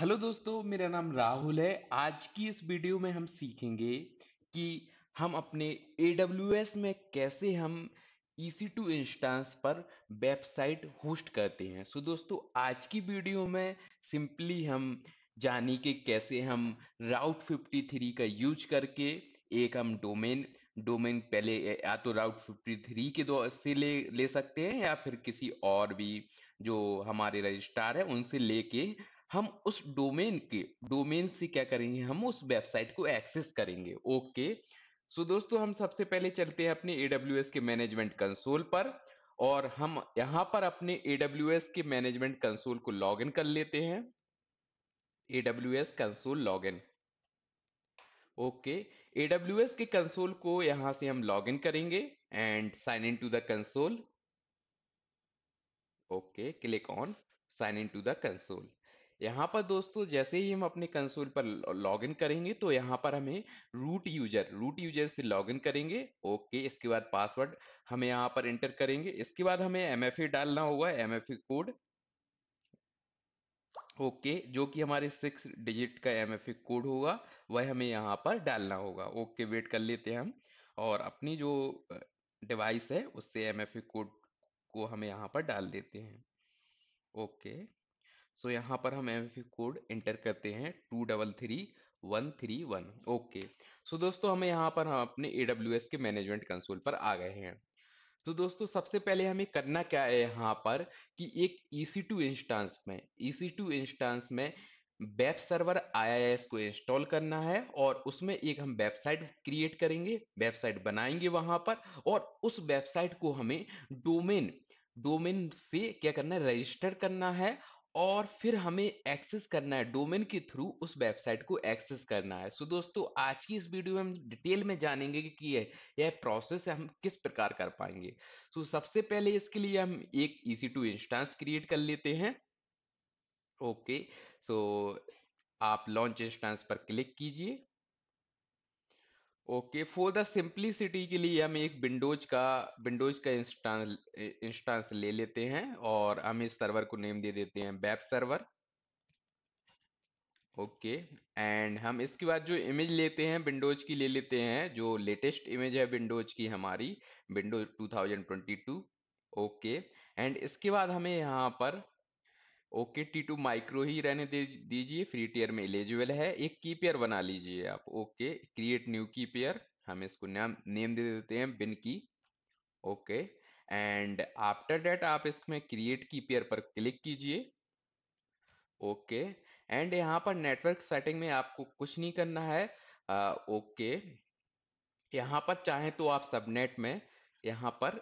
Hello दोस्तों मेरा नाम राहुल है आज की इस वीडियो में हम सीखेंगे कि हम अपने ए में कैसे हम ई सी टू इंस्टांस पर वेबसाइट होस्ट करते हैं सो so दोस्तों आज की वीडियो में सिंपली हम के कैसे हम राउट 53 का यूज करके एक हम डोमेन डोमेन पहले या तो राउट 53 के दो से ले ले सकते हैं या फिर किसी और भी जो हमारे रजिस्ट्रार है उनसे लेके हम उस डोमेन के डोमेन से क्या करेंगे हम उस वेबसाइट को एक्सेस करेंगे ओके सो दोस्तों हम सबसे पहले चलते हैं अपने एडब्ल्यू के मैनेजमेंट कंसोल पर और हम यहां पर अपने एडब्ल्यू के मैनेजमेंट कंसोल को लॉग इन कर लेते हैं AWS console log in okay AWS के कंसोल को यहां से हम लॉग इन करेंगे and sign in to the console okay click on sign in to the console यहाँ पर दोस्तों जैसे ही हम अपने कंसोल पर लॉग इन करेंगे तो यहाँ पर हमें रूट यूजर रूट यूजर से लॉग इन करेंगे ओके इसके बाद पासवर्ड हमें यहाँ पर एंटर करेंगे इसके बाद हमें एम डालना होगा एम कोड ओके जो कि हमारे सिक्स डिजिट का एम कोड होगा वह हमें यहाँ पर डालना होगा ओके वेट कर लेते हैं हम और अपनी जो डिवाइस है उससे एम कोड को हमें यहाँ पर डाल देते हैं ओके सो यहाँ पर हम एम कोड एंटर करते हैं two double three one three one okay so दोस्तों हमें यहाँ पर हम अपने ए के मैनेजमेंट कंसोल पर आ गए हैं तो दोस्तों सबसे पहले हमें करना क्या है यहाँ पर कि एक EC2 इंस्टांस में EC2 इंस्टांस में वेब सर्वर IIS को इंस्टॉल करना है और उसमें एक हम वेबसाइट क्रिएट करेंगे वेबसाइट बनाएंगे वहां पर और उस वेबसाइट को हमें डोमेन डोमेन से क्या करना है रजिस्टर करना है और फिर हमें एक्सेस करना है डोमेन के थ्रू उस वेबसाइट को एक्सेस करना है सो दोस्तों आज की इस वीडियो में हम डिटेल में जानेंगे कि यह यह प्रोसेस हम किस प्रकार कर पाएंगे सो सबसे पहले इसके लिए हम एक ईसी टू इंस्टांस क्रिएट कर लेते हैं ओके सो आप लॉन्च इंस्टांस पर क्लिक कीजिए ओके फॉर द सिंप्लिसिटी के लिए हम एक विंडोज का विंडोज का इंस्टांस ले लेते हैं और हम इस सर्वर को नेम दे देते हैं वेब सर्वर ओके एंड हम इसके बाद जो इमेज लेते हैं विंडोज की ले लेते हैं जो लेटेस्ट इमेज है विंडोज की हमारी विंडोज 2022 ओके okay. एंड इसके बाद हमें यहाँ पर ओके टी टू माइक्रो ही रहने दीजिए फ्री टीयर में एलिजिबल है एक की पेयर बना लीजिए आप okay create new key pair हम इसको नाम नेम दे देते हैं बिन की ओके एंड आफ्टर डेट आप इसमें क्रिएट की पेयर पर क्लिक कीजिए ओके एंड यहाँ पर नेटवर्क सेटिंग में आपको कुछ नहीं करना है आ, ओके यहाँ पर चाहे तो आप सबनेट में यहाँ पर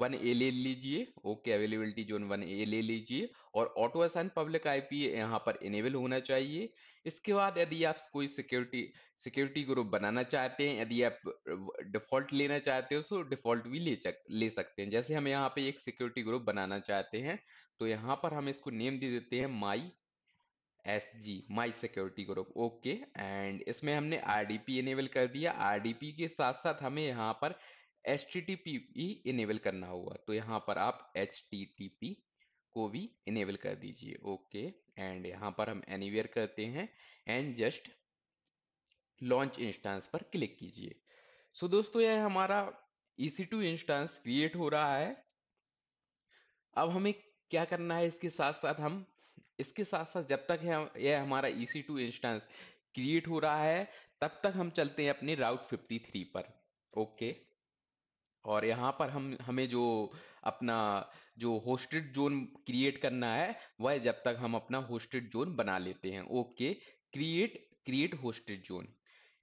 वन ए ले लीजिए okay availability zone one A ले लीजिए और ऑटो असाइन पब्लिक आईपी यहाँ पर इनेबल होना चाहिए इसके बाद यदि आप कोई सिक्योरिटी सिक्योरिटी ग्रुप बनाना चाहते हैं यदि आप डिफॉल्ट लेना चाहते हो तो डिफॉल्ट भी ले चक, ले सकते हैं जैसे हम यहाँ पे एक सिक्योरिटी ग्रुप बनाना चाहते हैं तो यहाँ पर हम इसको नेम दे देते हैं my S G my security group okay and इसमें हमने आरडीपी इनेबल कर दिया आर डी पी के साथ साथ हमें यहाँ पर एच ही इनेबल करना होगा तो यहाँ पर आप एच को भी इनेबल कर दीजिए ओके एंड यहाँ पर हम एनीवेयर करते हैं एंड जस्ट लॉन्च इंस्टांस पर क्लिक कीजिए सो so, दोस्तों यह हमारा टू इंस्टांस क्रिएट हो रहा है अब हमें क्या करना है इसके साथ साथ हम इसके साथ साथ जब तक यह हमारा टू इंस्टांस क्रिएट हो रहा है तब तक हम चलते हैं अपने राउट 53 पर ओके okay. और यहाँ पर हम हमें जो अपना जो होस्टेड जोन क्रिएट करना है वह जब तक हम अपना होस्टेड जोन बना लेते हैं okay create create hosted zone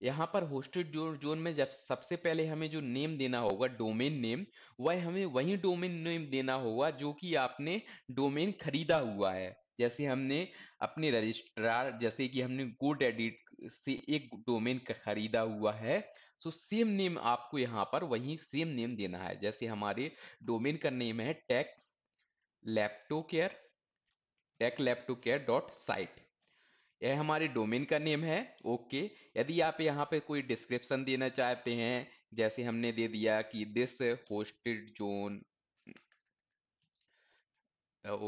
यहाँ पर होस्टेड जोन जोन में जब सबसे पहले हमें जो नेम देना होगा डोमेन नेम वह हमें वही डोमेन नेम देना होगा जो कि आपने डोमेन खरीदा हुआ है जैसे हमने अपने रजिस्ट्रार जैसे कि हमने गोड एडिट से एक डोमेन खरीदा हुआ है सो सेम नेम आपको यहाँ पर वही सेम नेम देना है जैसे हमारे डोमेन का नेम है tech laptop care tech laptop care dot site यह हमारे डोमेन का नेम है ओके यदि आप यहाँ पे कोई डिस्क्रिप्शन देना चाहते हैं जैसे हमने दे दिया कि this hosted zone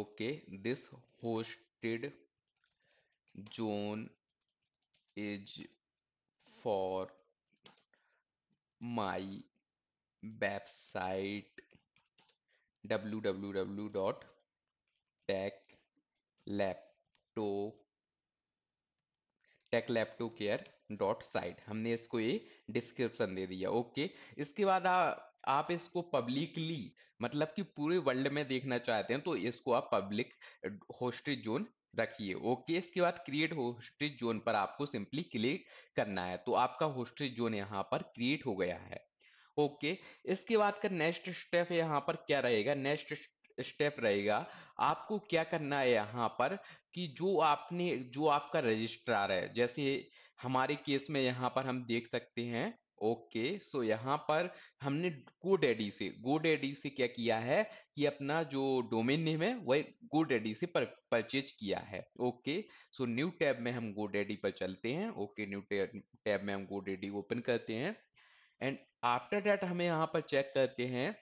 okay this hosted zone is for my website www.techlaptop tech laptop care dot site हमने इसको ये डिस्क्रिप्शन दे दिया ओके इसके बाद आ, आप इसको पब्लिकली मतलब कि पूरे वर्ल्ड में देखना चाहते हैं तो इसको आप पब्लिक होस्टेड जोन रखिए ओके इसके बाद क्रिएट होस्टेज जोन पर आपको सिंपली क्लिक करना है तो आपका होस्टेज जोन यहाँ पर क्रिएट हो गया है ओके इसके बाद का नेक्स्ट स्टेप यहाँ पर क्या रहेगा नेक्स्ट स्टेप रहेगा आपको क्या करना है यहाँ पर कि जो आपने जो आपका रजिस्ट्रार है जैसे हमारे केस में यहाँ पर हम देख सकते हैं ओके सो यहाँ पर हमने गो डैडी से गो डैडी से क्या किया है कि अपना जो डोमेन नेम है वह गो डैडी से पर, परचेज किया है ओके सो न्यू टैब में हम गो डैडी पर चलते हैं ओके न्यू टैब में हम गो डैडी ओपन करते हैं एंड आफ्टर डैट हमें यहाँ पर चेक करते हैं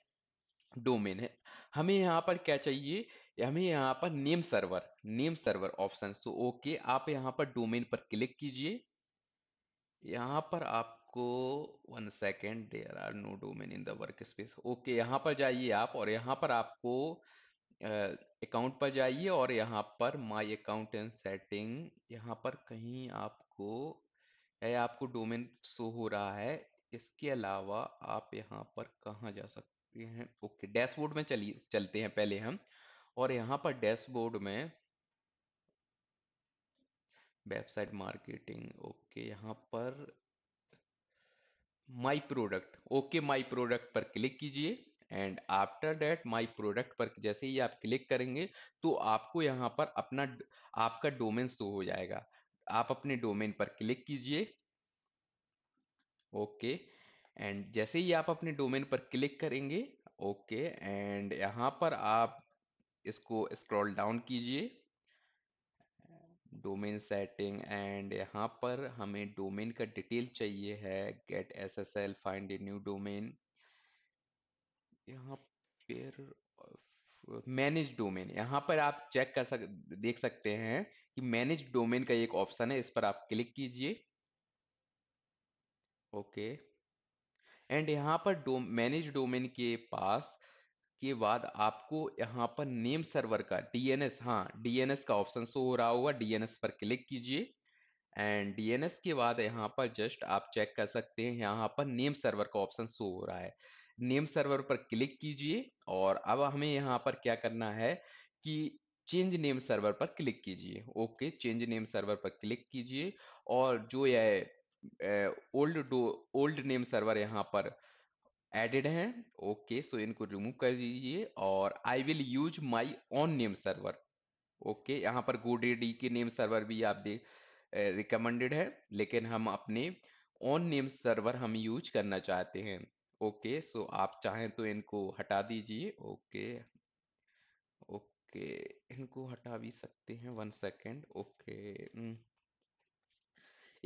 डोमेन है हमें यहाँ पर क्या चाहिए हमें यहाँ पर name server name server option so okay आप यहाँ पर डोमेन पर क्लिक कीजिए यहाँ पर आप आपको one second there are no domain in the work space okay यहाँ पर जाइए आप और यहाँ पर आपको अकाउंट uh, पर जाइए और यहाँ पर माय अकाउंट एंड सेटिंग यहाँ पर कहीं आपको या आपको डोमेन शो हो रहा है इसके अलावा आप यहाँ पर कहाँ जा सकते हैं ओके डैशबोर्ड में चलिए चलते हैं पहले हम और यहाँ पर डैशबोर्ड में वेबसाइट मार्केटिंग ओके यहाँ पर my product okay my product पर क्लिक कीजिए and after that my product पर जैसे ही आप क्लिक करेंगे तो आपको यहाँ पर अपना आपका डोमेन शो हो जाएगा आप अपने डोमेन पर क्लिक कीजिए ओके एंड जैसे ही आप अपने डोमेन पर क्लिक करेंगे ओके एंड यहाँ पर आप इसको स्क्रॉल डाउन कीजिए डोमेन सेटिंग एंड यहाँ पर हमें डोमेन का डिटेल चाहिए है get S S L find a new domain यहाँ पर मैनेज डोमेन यहाँ पर आप चेक कर सक देख सकते हैं कि मैनेज डोमेन का एक ऑप्शन है इस पर आप क्लिक कीजिए ओके एंड यहाँ पर डो मैनेज डोमेन के पास के बाद आपको यहाँ पर नेम सर्वर का डीएनएस हाँ डीएनएस का ऑप्शन शो हो रहा होगा डीएनएस पर क्लिक कीजिए एंड डीएनएस के बाद यहाँ पर जस्ट आप चेक कर सकते हैं यहाँ पर नेम सर्वर का ऑप्शन शो हो रहा है नेम सर्वर पर क्लिक कीजिए और अब हमें यहाँ पर क्या करना है कि चेंज नेम सर्वर पर क्लिक कीजिए ओके चेंज नेम सर्वर पर क्लिक कीजिए और जो है ओल्ड ओल्ड नेम सर्वर यहाँ पर एडेड हैं ओके सो इनको रिमूव कर दीजिए और I will use my own name server okay यहाँ पर गोडेडी के नेम सर्वर भी आप देख रिकमेंडेड है लेकिन हम अपने ऑन नेम सर्वर हम यूज करना चाहते हैं ओके okay, सो so आप चाहें तो इनको हटा दीजिए ओके ओके इनको हटा भी सकते हैं वन सेकेंड ओके हम्म।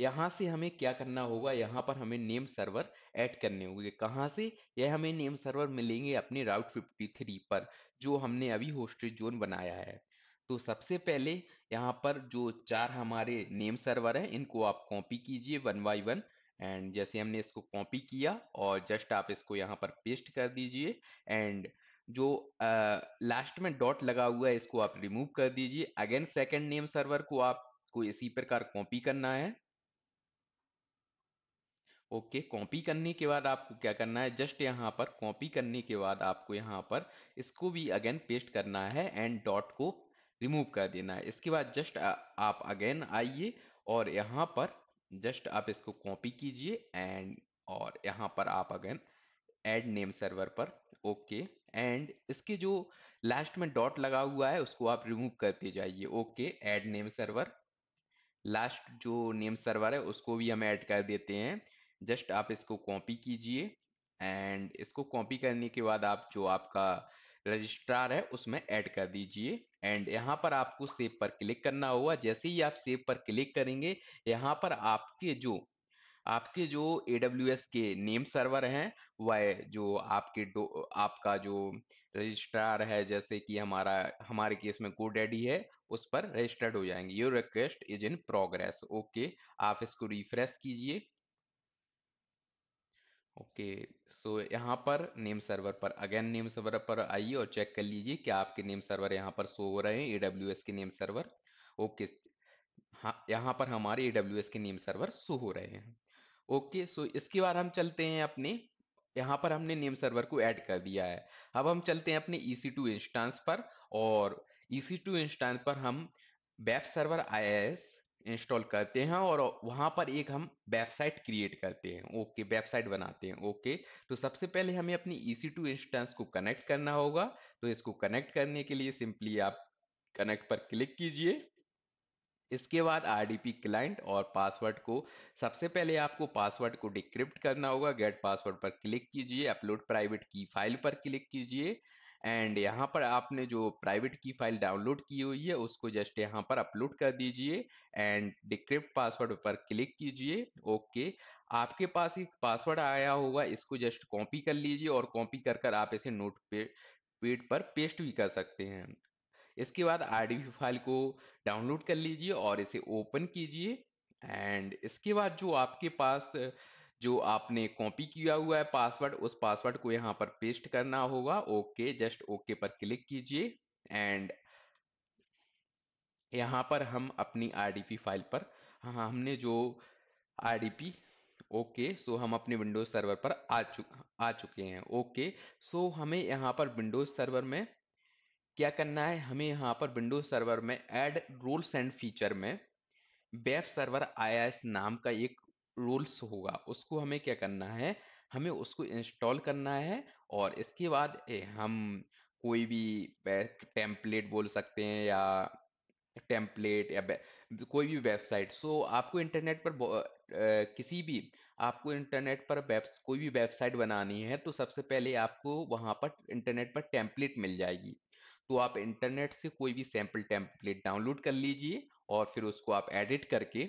यहाँ से हमें क्या करना होगा यहाँ पर हमें नेम सर्वर ऐड करने होंगे कहाँ से यह हमें नेम सर्वर मिलेंगे अपने राउट फिफ्टी थ्री पर जो हमने अभी होस्टेड जोन बनाया है तो सबसे पहले यहाँ पर जो चार हमारे नेम सर्वर हैं इनको आप कॉपी कीजिए वन बाई वन एंड जैसे हमने इसको कॉपी किया और जस्ट आप इसको यहाँ पर पेस्ट कर दीजिए एंड जो लास्ट में डॉट लगा हुआ है इसको आप रिमूव कर दीजिए अगेन सेकेंड नेम सर्वर को आप को इसी प्रकार कॉपी करना है ओके कॉपी करने के बाद आपको क्या करना है जस्ट यहाँ पर कॉपी करने के बाद आपको यहाँ पर इसको भी अगेन पेस्ट करना है एंड डॉट को रिमूव कर देना है इसके बाद जस्ट आप अगेन आइए और यहाँ पर जस्ट आप इसको कॉपी कीजिए एंड और यहाँ पर आप अगेन एड नेम सर्वर पर ओके एंड इसके जो लास्ट में डॉट लगा हुआ है उसको आप रिमूव करते जाइए okay add name server last जो नेम सर्वर है उसको भी हम ऐड कर देते हैं जस्ट आप इसको कॉपी कीजिए एंड इसको कॉपी करने के बाद आप जो आपका रजिस्ट्रार है उसमें ऐड कर दीजिए एंड यहाँ पर आपको सेव पर क्लिक करना होगा जैसे ही आप सेव पर क्लिक करेंगे यहाँ पर आपके जो आपके जो ए के नेम सर्वर हैं वह जो आपके डो आपका जो रजिस्ट्रार है जैसे कि हमारा हमारे केस में गो डैडी है उस पर रजिस्टर्ड हो जाएंगे your request is in progress okay आप इसको रिफ्रेश कीजिए ओके सो यहाँ पर नेम सर्वर पर अगेन नेम सर्वर पर आइए और चेक कर लीजिए कि आपके नेम सर्वर यहाँ पर शो हो रहे हैं ए डब्ल्यू एस के नेम सर्वर ओके हाँ यहाँ पर हमारे ए डब्ल्यू एस के नेम सर्वर शो हो रहे हैं ओके सो इसके बाद हम चलते हैं अपने यहाँ पर हमने नेम सर्वर को ऐड कर दिया है अब हम चलते हैं अपने टू e इंस्टांस पर और टू e इंस्टांस पर हम वेब सर्वर IIS इंस्टॉल करते हैं और वहां पर एक हम वेबसाइट क्रिएट करते हैं ओके वेबसाइट बनाते हैं ओके तो सबसे पहले हमें अपनी ई e इंस्टेंस को कनेक्ट करना होगा तो इसको कनेक्ट करने के लिए सिंपली आप कनेक्ट पर क्लिक कीजिए इसके बाद आरडीपी क्लाइंट और पासवर्ड को सबसे पहले आपको पासवर्ड को डिक्रिप्ट करना होगा गेट पासवर्ड पर क्लिक कीजिए अपलोड प्राइवेट की फाइल पर क्लिक कीजिए एंड यहाँ पर आपने जो प्राइवेट की फाइल डाउनलोड की हुई है उसको जस्ट यहाँ पर अपलोड कर दीजिए एंड डिक्रिप्ट पासवर्ड पर क्लिक कीजिए ओके आपके पास एक पासवर्ड आया होगा इसको जस्ट कॉपी कर लीजिए और कॉपी कर कर आप इसे नोट पे पेड पर पेस्ट भी कर सकते हैं इसके बाद आर फाइल को डाउनलोड कर लीजिए और इसे ओपन कीजिए एंड इसके बाद जो आपके पास जो आपने कॉपी किया हुआ है पासवर्ड उस पासवर्ड को यहाँ पर पेस्ट करना होगा ओके जस्ट ओके पर क्लिक कीजिए एंड यहाँ पर हम अपनी आरडीपी फाइल पर हाँ, हाँ हमने जो RDP okay okay, so so हम अपने विंडोज सर्वर पर आ चुक आ चुके हैं ओके okay, सो so हमें यहाँ पर विंडोज सर्वर में क्या करना है हमें यहाँ पर विंडोज सर्वर में एड रूल्स एंड फीचर में बेफ सर्वर आई नाम का एक रूल्स होगा उसको हमें क्या करना है हमें उसको इंस्टॉल करना है और इसके बाद ए, हम कोई भी टेम्पलेट बोल सकते हैं या टेम्पलेट या कोई भी वेबसाइट सो so, आपको इंटरनेट पर आ, किसी भी आपको इंटरनेट पर वेब कोई भी वेबसाइट बनानी है तो सबसे पहले आपको वहां पर इंटरनेट पर टेम्पलेट मिल जाएगी तो आप इंटरनेट से कोई भी सैम्पल टेम्पलेट डाउनलोड कर लीजिए और फिर उसको आप एडिट करके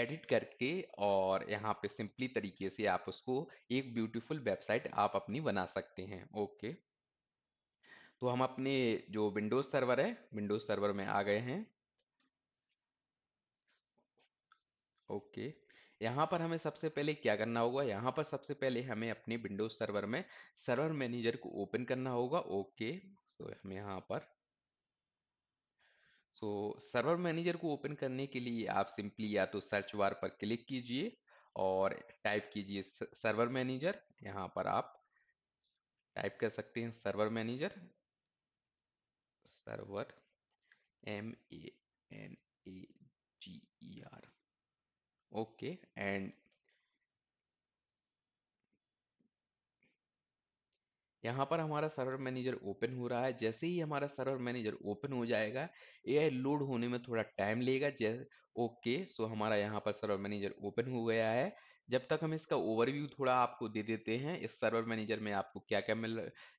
एडिट करके और यहाँ पे सिंपली तरीके से आप उसको एक ब्यूटीफुल वेबसाइट आप अपनी बना सकते हैं ओके तो हम अपने जो विंडोज सर्वर है विंडोज सर्वर में आ गए हैं ओके यहाँ पर हमें सबसे पहले क्या करना होगा यहाँ पर सबसे पहले हमें अपने विंडोज सर्वर में सर्वर मैनेजर को ओपन करना होगा ओके सो हम यहाँ पर सो सर्वर मैनेजर को ओपन करने के लिए आप सिंपली या तो सर्च बार पर क्लिक कीजिए और टाइप कीजिए सर्वर मैनेजर यहाँ पर आप टाइप कर सकते हैं server manager server M A N A G E R okay and यहाँ पर हमारा सर्वर मैनेजर ओपन हो रहा है जैसे ही हमारा सर्वर मैनेजर ओपन हो जाएगा ए लोड होने में थोड़ा टाइम लेगा ओके सो हमारा यहाँ पर सर्वर मैनेजर ओपन हो गया है जब तक हम इसका ओवरव्यू थोड़ा आपको दे देते हैं इस सर्वर मैनेजर में आपको क्या क्या मिल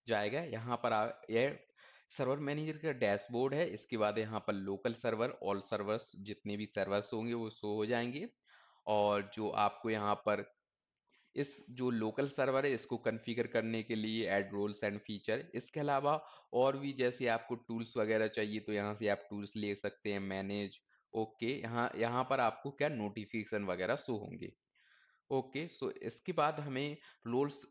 जाएगा यहाँ पर यह सर्वर मैनेजर का डैशबोर्ड है इसके बाद यहाँ पर लोकल सर्वर ऑल सर्वर्स जितने भी सर्वर्स होंगे वो शो हो जाएंगे और जो आपको यहाँ पर इस जो लोकल सर्वर है इसको कॉन्फ़िगर करने के लिए ऐड रोल्स एंड फीचर इसके अलावा और भी जैसे आपको टूल्स वगैरह चाहिए तो यहाँ से आप टूल्स ले सकते हैं मैनेज ओके यहाँ यहाँ पर आपको क्या नोटिफिकेशन वगैरह शो होंगे ओके सो इसके बाद हमें रोल्स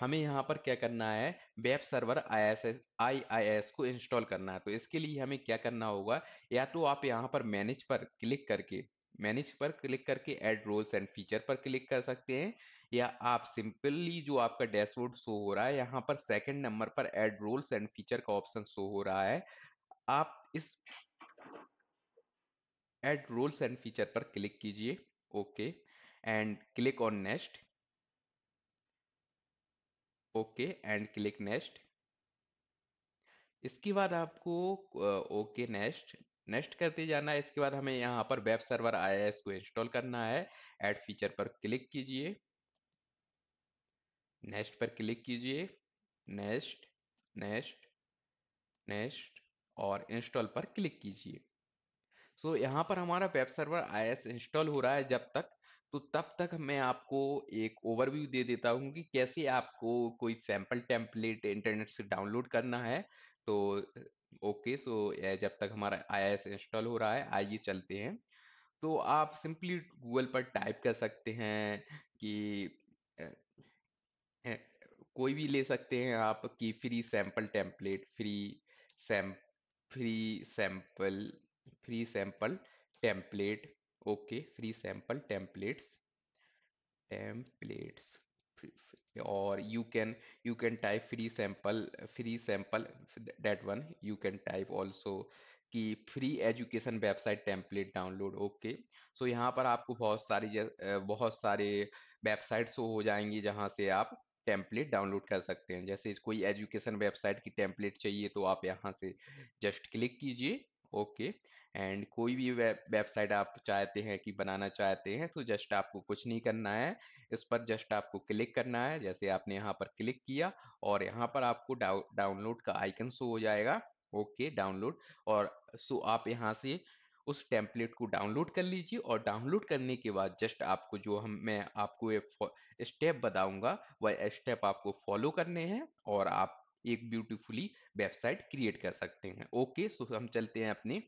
हमें यहाँ पर क्या करना है web server I I S को इंस्टॉल करना है तो इसके लिए हमें क्या करना होगा या तो आप यहाँ पर मैनेज पर क्लिक करके मैनेज पर क्लिक करके एड रोल्स एंड फीचर पर क्लिक कर सकते हैं या आप सिंपली जो आपका डैशबोर्ड शो हो रहा है यहाँ पर सेकंड नंबर पर एड रोल्स एंड फीचर का ऑप्शन शो हो रहा है आप इस एड रोल्स एंड फीचर पर क्लिक कीजिए okay and click on next okay and click next इसके बाद आपको ओके नेक्स्ट नेक्स्ट करते जाना है इसके बाद हमें यहाँ पर वेब सर्वर आई को इंस्टॉल करना है ऐड फीचर पर क्लिक कीजिए नेक्स्ट पर क्लिक कीजिए नेक्स्ट नेक्स्ट नेक्स्ट और इंस्टॉल पर क्लिक कीजिए सो so, यहाँ पर हमारा वेब सर्वर आई इंस्टॉल हो रहा है जब तक तो तब तक मैं आपको एक ओवरव्यू दे देता हूँ कि कैसे आपको कोई सैम्पल टेम्पलेट इंटरनेट से डाउनलोड करना है तो ओके सो जब तक हमारा आई इंस्टॉल हो रहा है आइए चलते हैं तो आप सिंपली गूगल पर टाइप कर सकते हैं कि कोई भी ले सकते हैं आप कि free sample template free sam free sample free sample template okay free sample templates templates or you can you can type free sample free sample that one you can type also कि free education website template download okay so यहाँ पर आपको बहुत सारी बहुत सारे website show हो जाएंगी जहाँ से आप टेम्पलेट डाउनलोड कर सकते हैं जैसे कोई एजुकेशन वेबसाइट की टेम्पलेट चाहिए तो आप यहाँ से जस्ट क्लिक कीजिए ओके एंड कोई भी वेबसाइट आप चाहते हैं कि बनाना चाहते हैं तो जस्ट आपको कुछ नहीं करना है इस पर जस्ट आपको क्लिक करना है जैसे आपने यहाँ पर क्लिक किया और यहाँ पर आपको डाउनलोड का आइकन शो हो जाएगा ओके डाउनलोड और सो आप यहाँ से उस टेम्पलेट को डाउनलोड कर लीजिए और डाउनलोड करने के बाद जस्ट आपको जो हम मैं आपको स्टेप बताऊंगा वह स्टेप आपको फॉलो करने हैं और आप एक ब्यूटीफुली वेबसाइट क्रिएट कर सकते हैं ओके सो हम चलते हैं अपने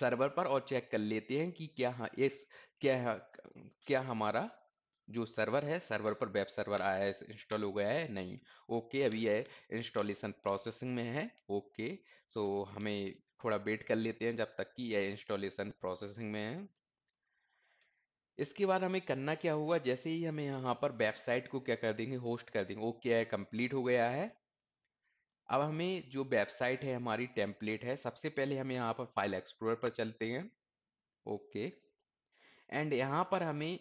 सर्वर पर और चेक कर लेते हैं कि क्या हाँ इस क्या क्या हमारा जो सर्वर है सर्वर पर वेब सर्वर आया है इंस्टॉल हो गया है नहीं ओके अभी है इंस्टॉलेशन प्रोसेसिंग में है ओके सो हमें थोड़ा वेट कर लेते हैं जब तक कि यह इंस्टॉलेशन प्रोसेसिंग में है इसके बाद हमें करना क्या होगा जैसे ही हमें यहाँ पर वेबसाइट को क्या कर देंगे होस्ट कर देंगे ओके है कंप्लीट हो गया है अब हमें जो वेबसाइट है हमारी टेम्पलेट है सबसे पहले हम यहाँ पर फाइल एक्सप्लोर पर चलते हैं ओके एंड यहाँ पर हमें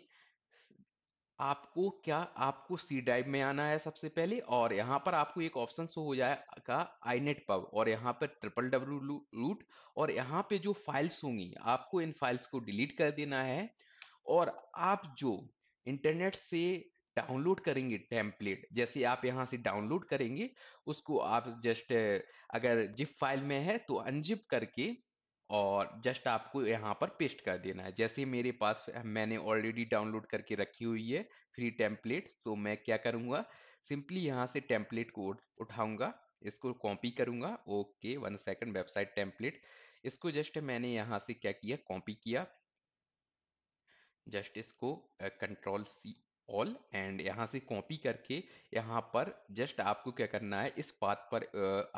आपको क्या आपको सी ड्राइव में आना है सबसे पहले और यहाँ पर आपको एक ऑप्शन शो हो जाएगा आई नेट पब और यहाँ पर ट्रिपल डब्ल्यू रूट और यहाँ पे जो फाइल्स होंगी आपको इन फाइल्स को डिलीट कर देना है और आप जो इंटरनेट से डाउनलोड करेंगे टेम्पलेट जैसे आप यहाँ से डाउनलोड करेंगे उसको आप जस्ट अगर जिप फाइल में है तो अनजिप करके और जस्ट आपको यहाँ पर पेस्ट कर देना है जैसे मेरे पास मैंने ऑलरेडी डाउनलोड करके रखी हुई है फ्री टेम्पलेट तो मैं क्या करूँगा सिंपली यहाँ से टेम्पलेट को उठाऊँगा इसको कॉपी करूँगा okay one second website template इसको जस्ट मैंने यहाँ से क्या किया कॉपी किया जस्ट इसको कंट्रोल सी ऑल एंड यहाँ से कॉपी करके यहाँ पर जस्ट आपको क्या करना है इस पाथ पर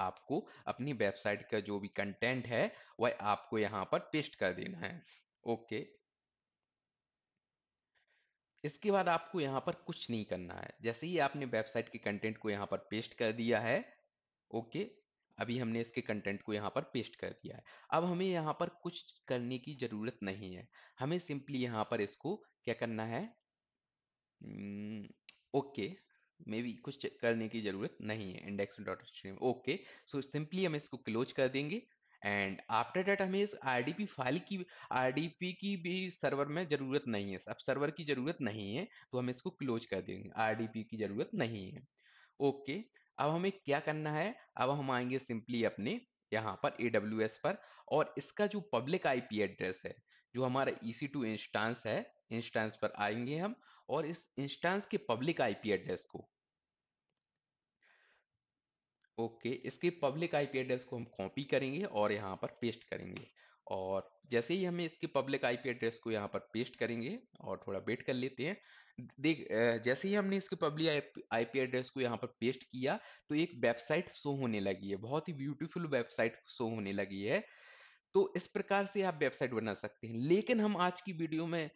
आपको अपनी वेबसाइट का जो भी कंटेंट है वह आपको यहाँ पर पेस्ट कर देना है ओके इसके बाद आपको यहाँ पर कुछ नहीं करना है जैसे ही आपने वेबसाइट के कंटेंट को यहाँ पर पेस्ट कर दिया है ओके अभी हमने इसके कंटेंट को यहाँ पर पेस्ट कर दिया है अब हमें यहाँ पर कुछ करने की ज़रूरत नहीं है हमें सिंपली यहाँ पर इसको क्या करना है ओके मे बी कुछ करने की जरूरत नहीं है index dot stream okay so simply हम इसको क्लोज कर देंगे एंड आफ्टर डेट हमें इस आरडीपी फाइल की आरडीपी की भी सर्वर में जरूरत नहीं है अब सर्वर की जरूरत नहीं है तो हम इसको क्लोज कर देंगे आरडीपी की जरूरत नहीं है ओके okay, अब हमें क्या करना है अब हम आएंगे सिंपली अपने यहाँ पर ए पर और इसका जो पब्लिक आईपी एड्रेस है जो हमारा ई सी टू इंस्टांस है इंस्टांस पर आएंगे हम और इस इंस्टेंस की पब्लिक आईपी एड्रेस को ओके okay, इसके पब्लिक आईपी एड्रेस को हम कॉपी करेंगे और यहाँ पर पेस्ट करेंगे और जैसे ही हमें इसके पब्लिक आईपी एड्रेस को यहाँ पर पेस्ट करेंगे और थोड़ा वेट कर लेते हैं देख जैसे ही हमने इसके पब्लिक आईपी एड्रेस को यहाँ पर पेस्ट किया तो एक वेबसाइट शो होने लगी है बहुत ही ब्यूटीफुल वेबसाइट शो होने लगी है तो इस प्रकार से आप वेबसाइट बना सकते हैं लेकिन हम आज की वीडियो में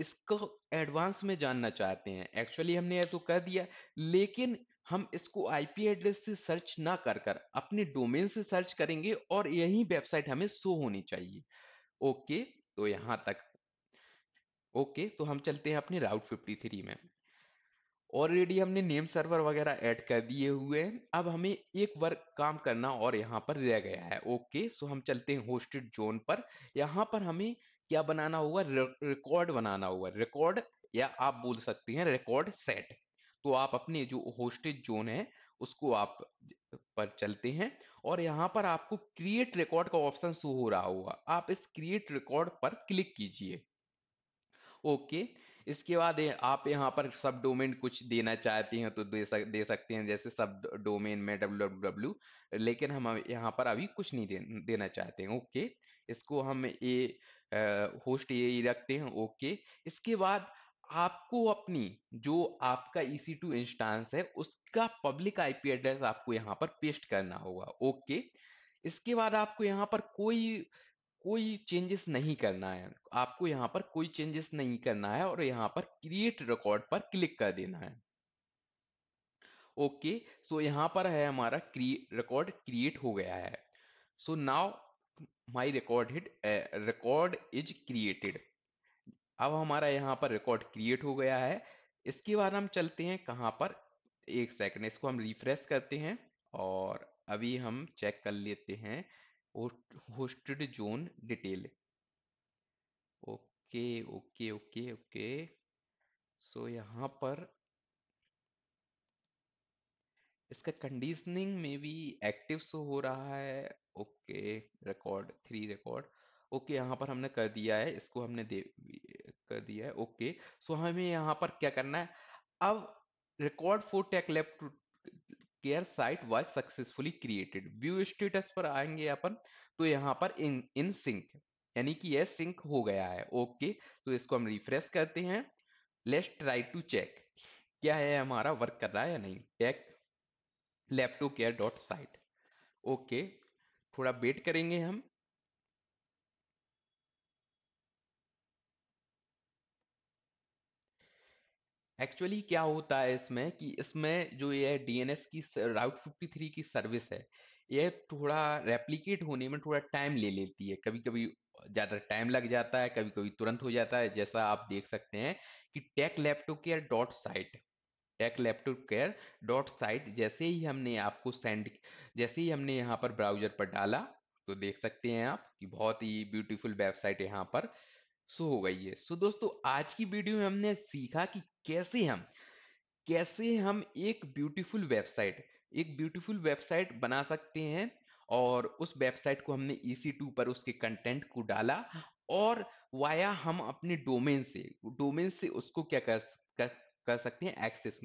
इसको एडवांस में जानना चाहते हैं एक्चुअली हमने यह तो कर दिया लेकिन हम इसको आईपी एड्रेस से सर्च ना कर कर अपने डोमेन से सर्च करेंगे और यही वेबसाइट हमें शो होनी चाहिए ओके तो यहां तक ओके तो हम चलते हैं अपने राउट फिफ्टी थ्री में ऑलरेडी हमने नेम सर्वर वगैरह ऐड कर दिए हुए हैं अब हमें एक वर्क काम करना और यहाँ पर रह गया है ओके सो हम चलते हैं होस्टेड जोन पर यहाँ पर हमें क्या बनाना होगा रिकॉर्ड बनाना होगा रिकॉर्ड या आप बोल सकते हैं रिकॉर्ड सेट तो आप अपने जो होस्टेज जोन है उसको आप पर चलते हैं और यहाँ पर आपको क्रिएट रिकॉर्ड का ऑप्शन शो हो रहा होगा आप इस क्रिएट रिकॉर्ड पर क्लिक कीजिए ओके इसके बाद आप यहाँ पर सब डोमेन कुछ देना चाहते हैं तो दे, सकते हैं जैसे सब डोमेन में डब्ल्यू लेकिन हम यहाँ पर अभी कुछ नहीं देना चाहते हैं ओके इसको हम ए होस्ट ये रखते हैं ओके इसके बाद आपको अपनी जो आपका ई टू इंस्टांस है उसका पब्लिक आईपी एड्रेस आपको यहाँ पर पेस्ट करना होगा ओके इसके बाद आपको यहाँ पर कोई कोई चेंजेस नहीं करना है आपको यहाँ पर कोई चेंजेस नहीं करना है और यहाँ पर क्रिएट रिकॉर्ड पर क्लिक कर देना है ओके सो यहाँ पर है हमारा रिकॉर्ड क्रिएट हो गया है so now my record uh, record is created अब हमारा यहाँ पर रिकॉर्ड क्रिएट हो गया है इसके बाद हम चलते हैं कहाँ पर एक सेकंड इसको हम रिफ्रेश करते हैं और अभी हम चेक कर लेते हैं hosted zone detail okay okay okay okay so यहाँ पर इसका कंडीशनिंग में भी एक्टिव सो हो रहा है okay record three record okay यहाँ पर हमने कर दिया है इसको हमने दे कर दिया है ओके सो हमें यहाँ पर क्या करना है अब record for tech left care site was successfully created view status पर आएंगे अपन तो यहाँ पर इन इन सिंक यानी कि यह सिंक हो गया है ओके तो इसको हम रिफ्रेश करते हैं लेट्स ट्राई टू चेक क्या है हमारा वर्क कर रहा है या नहीं tech left to care dot site okay थोड़ा वेट करेंगे हम एक्चुअली क्या होता है इसमें कि इसमें जो ये डीएनएस की राउट फिफ्टी थ्री की सर्विस है यह थोड़ा रेप्लीकेट होने में थोड़ा टाइम ले लेती है कभी कभी ज़्यादा टाइम लग जाता है कभी कभी तुरंत हो जाता है जैसा आप देख सकते हैं कि tech laptop care dot site tech laptop care dot site जैसे ही हमने आपको सेंड जैसे ही हमने यहाँ पर ब्राउजर पर डाला तो देख सकते हैं आप कि बहुत ही ब्यूटीफुल वेबसाइट यहाँ पर शो हो गई है सो दोस्तों आज की वीडियो में हमने सीखा कि कैसे हम कैसे हम एक ब्यूटीफुल वेबसाइट एक ब्यूटीफुल वेबसाइट बना सकते हैं और उस वेबसाइट को हमने ई पर उसके कंटेंट को डाला और वाया हम अपने डोमेन से डोमेन से उसको क्या कर, कर कर सकते हैं एक्सेस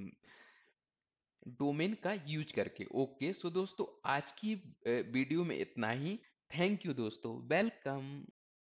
डोमेन का यूज करके ओके सो दोस्तों आज की वीडियो में इतना ही थैंक यू दोस्तों वेलकम